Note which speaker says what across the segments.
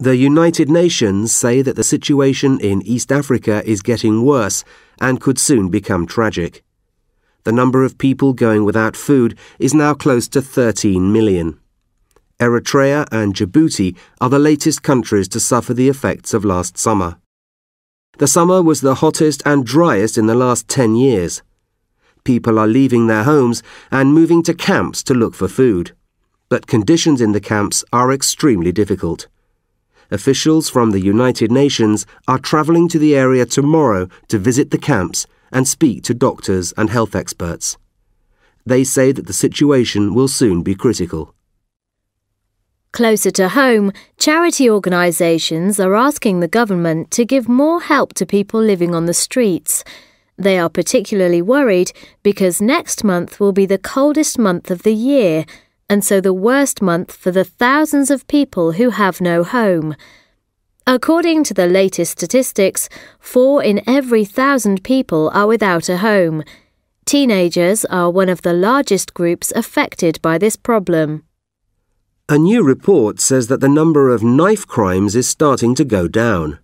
Speaker 1: The United Nations say that the situation in East Africa is getting worse and could soon become tragic. The number of people going without food is now close to 13 million. Eritrea and Djibouti are the latest countries to suffer the effects of last summer. The summer was the hottest and driest in the last 10 years. People are leaving their homes and moving to camps to look for food. But conditions in the camps are extremely difficult. Officials from the United Nations are travelling to the area tomorrow to visit the camps and speak to doctors and health experts. They say that the situation will soon be critical.
Speaker 2: Closer to home, charity organisations are asking the government to give more help to people living on the streets. They are particularly worried because next month will be the coldest month of the year and so the worst month for the thousands of people who have no home. According to the latest statistics, four in every thousand people are without a home. Teenagers are one of the largest groups affected by this problem.
Speaker 1: A new report says that the number of knife crimes is starting to go down.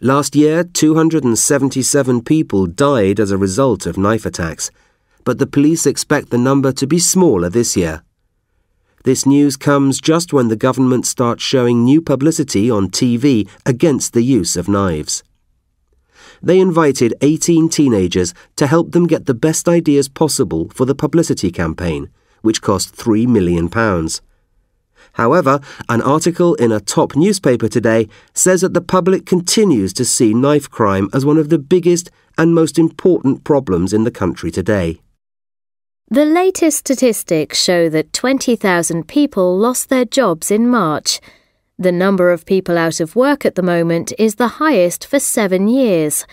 Speaker 1: Last year, 277 people died as a result of knife attacks, but the police expect the number to be smaller this year. This news comes just when the government starts showing new publicity on TV against the use of knives. They invited 18 teenagers to help them get the best ideas possible for the publicity campaign, which cost £3 million. However, an article in a top newspaper today says that the public continues to see knife crime as one of the biggest and most important problems in the country today.
Speaker 2: The latest statistics show that 20,000 people lost their jobs in March. The number of people out of work at the moment is the highest for seven years.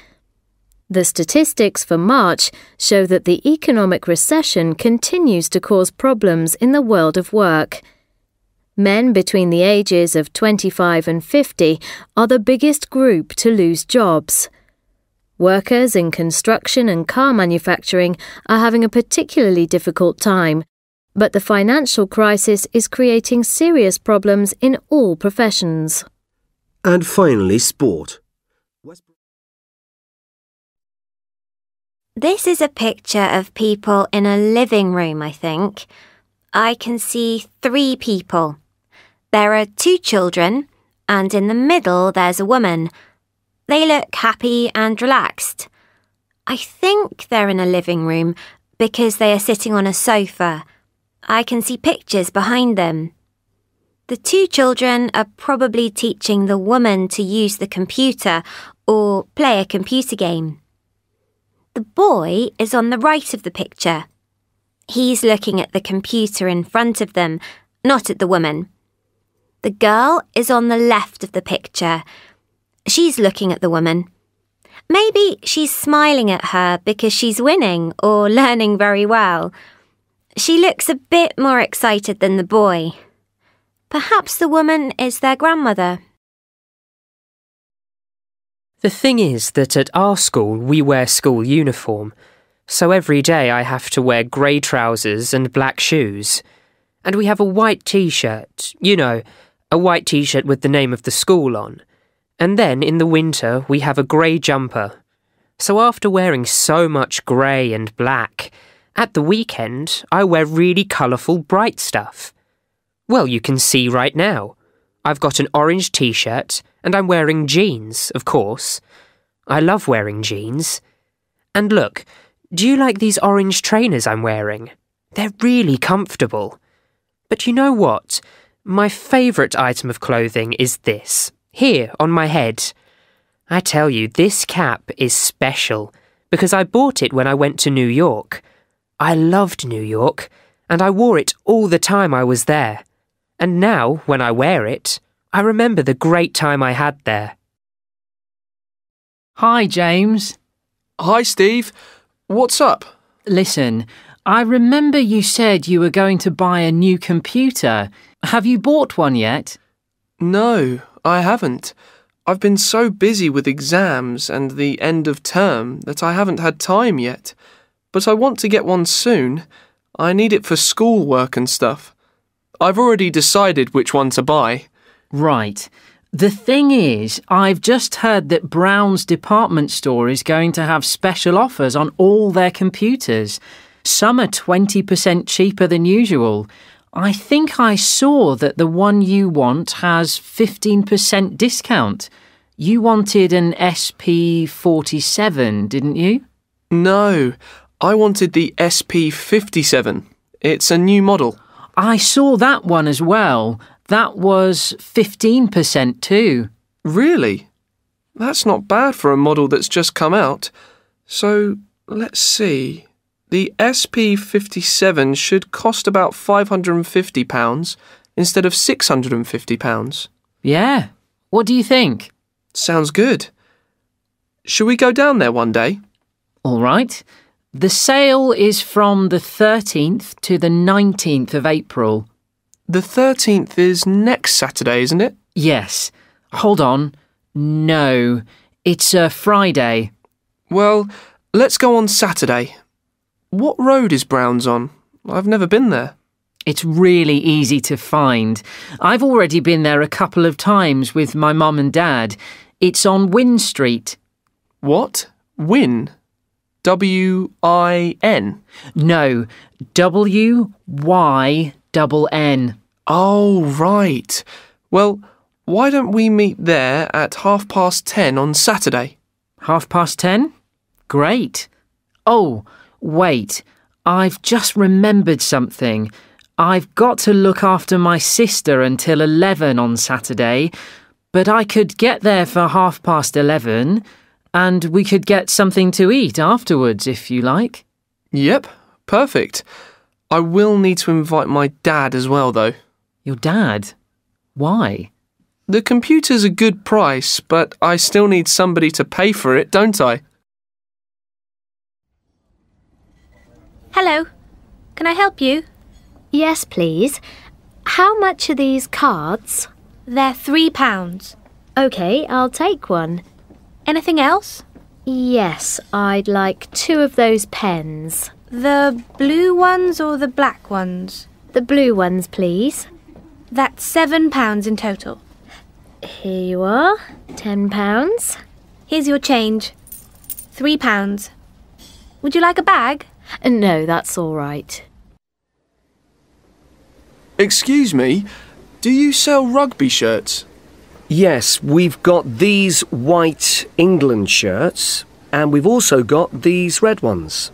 Speaker 2: The statistics for March show that the economic recession continues to cause problems in the world of work. Men between the ages of 25 and 50 are the biggest group to lose jobs. Workers in construction and car manufacturing are having a particularly difficult time, but the financial crisis is creating serious problems in all professions.
Speaker 1: And finally, sport.
Speaker 3: This is a picture of people in a living room, I think. I can see three people. There are two children, and in the middle there's a woman they look happy and relaxed. I think they're in a living room because they are sitting on a sofa. I can see pictures behind them. The two children are probably teaching the woman to use the computer or play a computer game. The boy is on the right of the picture. He's looking at the computer in front of them, not at the woman. The girl is on the left of the picture. She's looking at the woman. Maybe she's smiling at her because she's winning or learning very well. She looks a bit more excited than the boy. Perhaps the woman is their grandmother.
Speaker 4: The thing is that at our school we wear school uniform, so every day I have to wear grey trousers and black shoes. And we have a white t shirt, you know, a white t shirt with the name of the school on. And then in the winter, we have a grey jumper. So after wearing so much grey and black, at the weekend, I wear really colourful, bright stuff. Well, you can see right now. I've got an orange t shirt, and I'm wearing jeans, of course. I love wearing jeans. And look, do you like these orange trainers I'm wearing? They're really comfortable. But you know what? My favourite item of clothing is this. Here, on my head. I tell you, this cap is special, because I bought it when I went to New York. I loved New York, and I wore it all the time I was there. And now, when I wear it, I remember the great time I
Speaker 5: had there. Hi, James. Hi, Steve. What's up? Listen, I remember you said you were going to buy a new computer. Have you bought one yet? No, I haven't. I've been so busy with exams and the end of term that I haven't had time yet. But I want to get one soon. I need it for schoolwork and stuff. I've already decided which one to buy. Right. The thing is, I've just heard that Brown's department store is going to have special offers on all their computers. Some are 20% cheaper than usual, I think I saw that the one you want has 15% discount. You wanted an SP47, didn't you? No, I wanted the SP57. It's a new model. I saw that one as well. That was 15% too. Really? That's not bad for a model that's just come out. So, let's see. The SP57 should cost about £550 instead of £650. Yeah. What do you think? Sounds good. Should we go down there one day? All right. The sale is from the 13th to the 19th of April. The 13th is next Saturday, isn't it? Yes. Hold on. No, it's a Friday. Well, let's go on Saturday. What road is Brown's on? I've never been there. It's really easy to find. I've already been there a couple of times with my mum and dad. It's on Wynne Street. What? Wynne? W I N? No, W Y Oh, right. Well, why don't we meet there at half past ten on Saturday? Half past ten? Great. Oh, Wait, I've just remembered something. I've got to look after my sister until 11 on Saturday, but I could get there for half past 11 and we could get something to eat afterwards if you like. Yep, perfect. I will need to invite my dad as well, though. Your dad? Why? The computer's a good price, but I still need somebody to pay for it, don't I?
Speaker 2: Hello. Can I help you? Yes, please. How much are these cards? They're three pounds. OK, I'll take one. Anything else? Yes, I'd like two of those pens. The blue ones or the black ones? The blue ones, please. That's seven pounds in total. Here you are, ten pounds. Here's your change. Three pounds. Would you like a bag? Uh, no, that's all right.
Speaker 6: Excuse me, do you sell rugby shirts? Yes, we've got these white England shirts and we've also got these red ones.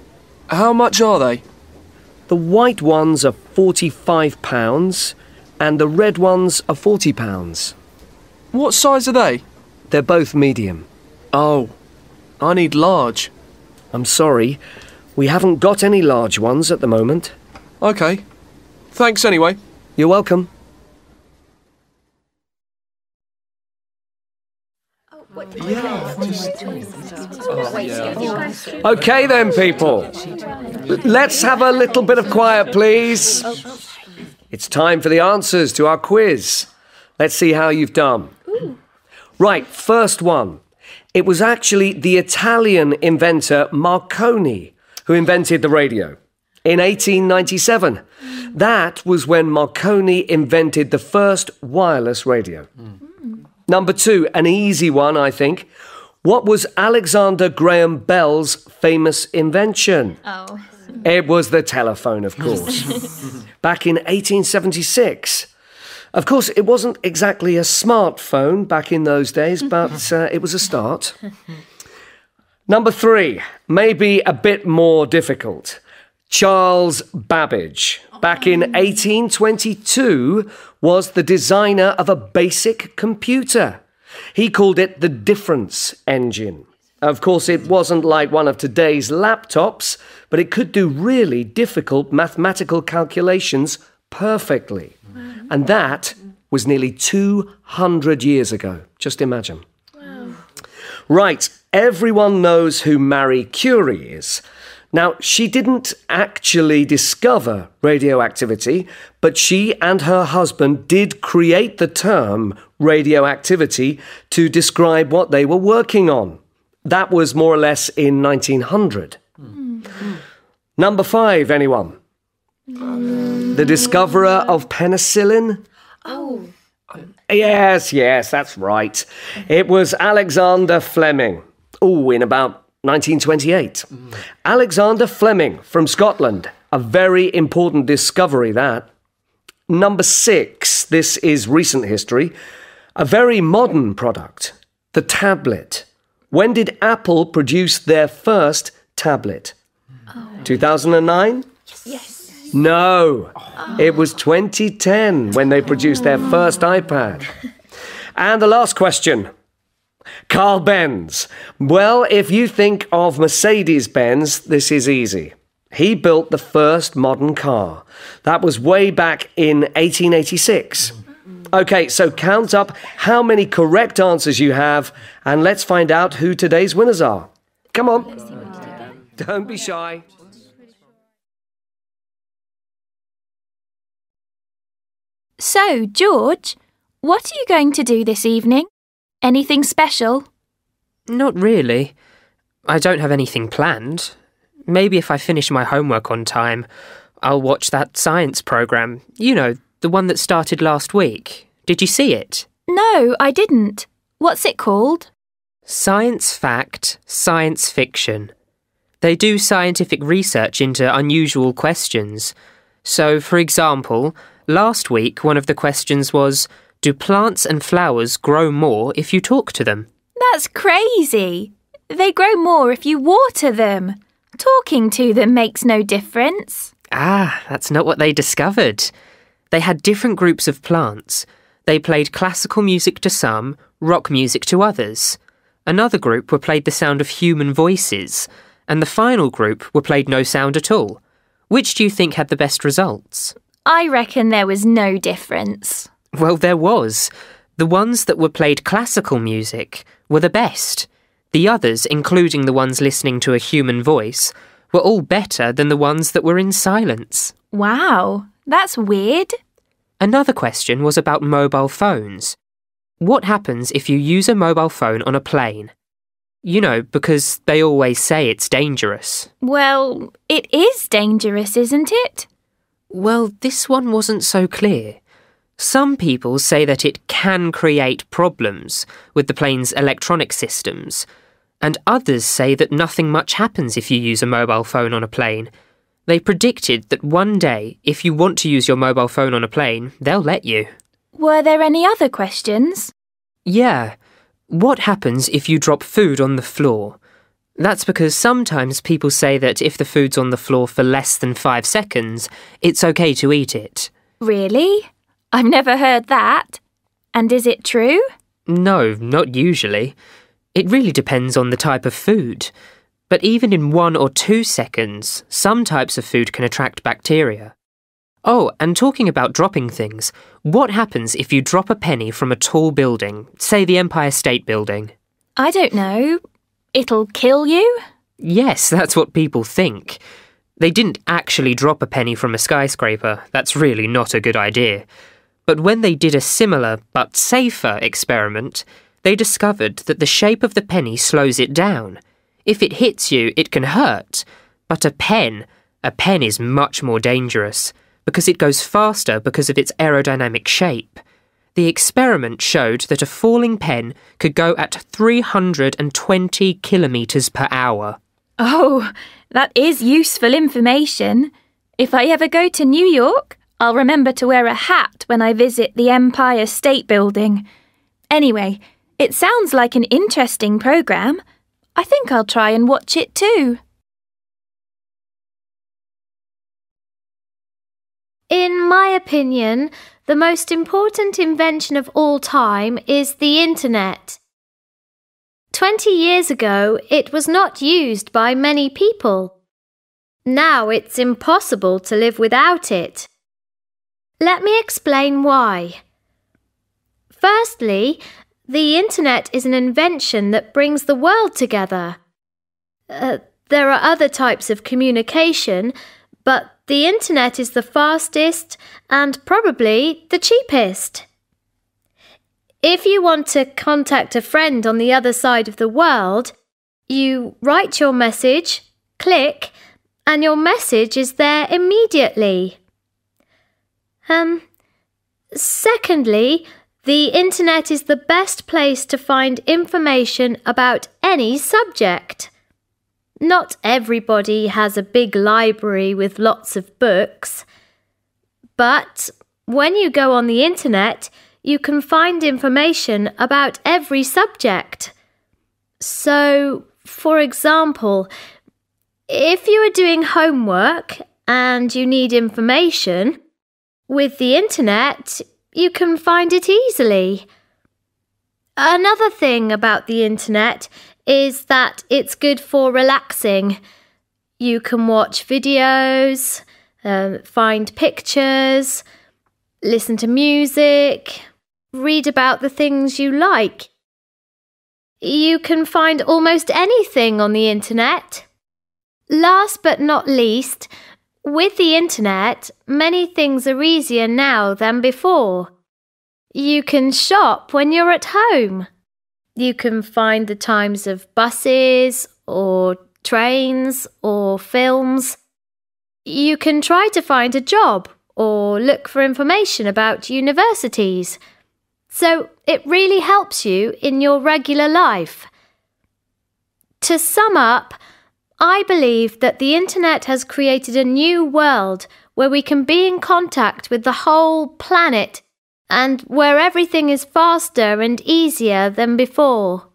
Speaker 6: How much are they? The white ones are £45 and the red ones are £40. What size are they? They're both medium. Oh, I need large. I'm sorry. We haven't got any large ones at the moment. OK. Thanks anyway. You're welcome. Okay then, people. Let's have a little bit of quiet, please. It's time for the answers to our quiz. Let's see how you've done. Right, first one. It was actually the Italian inventor Marconi who invented the radio. In 1897. Mm. That was when Marconi invented the first wireless radio. Mm. Number two, an easy one, I think. What was Alexander Graham Bell's famous invention? Oh. It was the telephone, of course. back in 1876. Of course, it wasn't exactly a smartphone back in those days, but uh, it was a start. Number three, maybe a bit more difficult. Charles Babbage, back in 1822, was the designer of a basic computer. He called it the difference engine. Of course, it wasn't like one of today's laptops, but it could do really difficult mathematical calculations perfectly. And that was nearly 200 years ago. Just imagine. Right, everyone knows who Marie Curie is. Now, she didn't actually discover radioactivity, but she and her husband did create the term radioactivity to describe what they were working on. That was more or less in 1900. Mm. Number five, anyone? The discoverer of penicillin? Yes, yes, that's right. It was Alexander Fleming. Oh, in about 1928. Mm. Alexander Fleming from Scotland. A very important discovery, that. Number six, this is recent history. A very modern product, the tablet. When did Apple produce their first tablet? Oh. 2009? No, oh. it was 2010 when they produced their first iPad. And the last question. Carl Benz. Well, if you think of Mercedes Benz, this is easy. He built the first modern car. That was way back in 1886. Okay, so count up how many correct answers you have, and let's find out who today's winners are. Come on. Don't be shy.
Speaker 2: So, George, what are you going to do this evening? Anything
Speaker 3: special?
Speaker 4: Not really. I don't have anything planned. Maybe if I finish my homework on time, I'll watch that science programme. You know, the one that started last week. Did you see it?
Speaker 3: No, I didn't. What's it called?
Speaker 4: Science Fact, Science Fiction. They do scientific research into unusual questions. So, for example, Last week, one of the questions was Do plants and flowers grow more if you talk to them?
Speaker 3: That's crazy! They grow more if you water them. Talking to them makes no difference.
Speaker 4: Ah, that's not what they discovered. They had different groups of plants. They played classical music to some, rock music to others. Another group were played the sound of human voices, and the final group were played no sound at all. Which do you think had the best results?
Speaker 3: I reckon there was no difference.
Speaker 4: Well, there was. The ones that were played classical music were the best. The others, including the ones listening to a human voice, were all better than the ones that were in silence.
Speaker 3: Wow, that's weird.
Speaker 4: Another question was about mobile phones. What happens if you use a mobile phone on a plane? You know, because they always say it's dangerous.
Speaker 3: Well, it is dangerous, isn't it? Well, this one wasn't so
Speaker 4: clear. Some people say that it can create problems with the plane's electronic systems, and others say that nothing much happens if you use a mobile phone on a plane. They predicted that one day, if you want to use your mobile phone on a plane, they'll let you.
Speaker 3: Were there any other questions?
Speaker 4: Yeah. What happens if you drop food on the floor? That's because sometimes people say that if the food's on the floor for less than five seconds, it's okay to eat it.
Speaker 3: Really? I've never heard that. And is it true?
Speaker 4: No, not usually. It really depends on the type of food. But even in one or two seconds, some types of food can attract bacteria. Oh, and talking about dropping things, what happens if you drop a penny from a tall building, say the Empire State Building?
Speaker 3: I don't know. It'll kill you?
Speaker 4: Yes, that's what people think. They didn't actually drop a penny from a skyscraper, that's really not a good idea. But when they did a similar, but safer, experiment, they discovered that the shape of the penny slows it down. If it hits you, it can hurt. But a pen, a pen is much more dangerous, because it goes faster because of its aerodynamic shape. The experiment showed that a falling pen could go at 320 kilometres per hour.
Speaker 3: Oh, that is useful information. If I ever go to New York, I'll remember to wear a hat when I visit the Empire State Building. Anyway, it sounds
Speaker 2: like an interesting programme. I think I'll try and watch it too. In my opinion, the most important invention of all time is the internet. Twenty years ago, it was not used by many people. Now it's impossible to live without it. Let me explain why. Firstly, the internet is an invention that brings the world together. Uh, there are other types of communication, but the internet is the fastest and probably the cheapest. If you want to contact a friend on the other side of the world, you write your message, click, and your message is there immediately. Um, secondly, the internet is the best place to find information about any subject. Not everybody has a big library with lots of books, but when you go on the internet, you can find information about every subject. So, for example, if you are doing homework and you need information, with the internet, you can find it easily. Another thing about the internet is that it's good for relaxing. You can watch videos, um, find pictures, listen to music, read about the things you like. You can find almost anything on the internet. Last but not least, with the internet, many things are easier now than before. You can shop when you're at home you can find the times of buses or trains or films. You can try to find a job or look for information about universities. So it really helps you in your regular life. To sum up, I believe that the internet has created a new world where we can be in contact with the whole planet and where everything is faster and easier than before.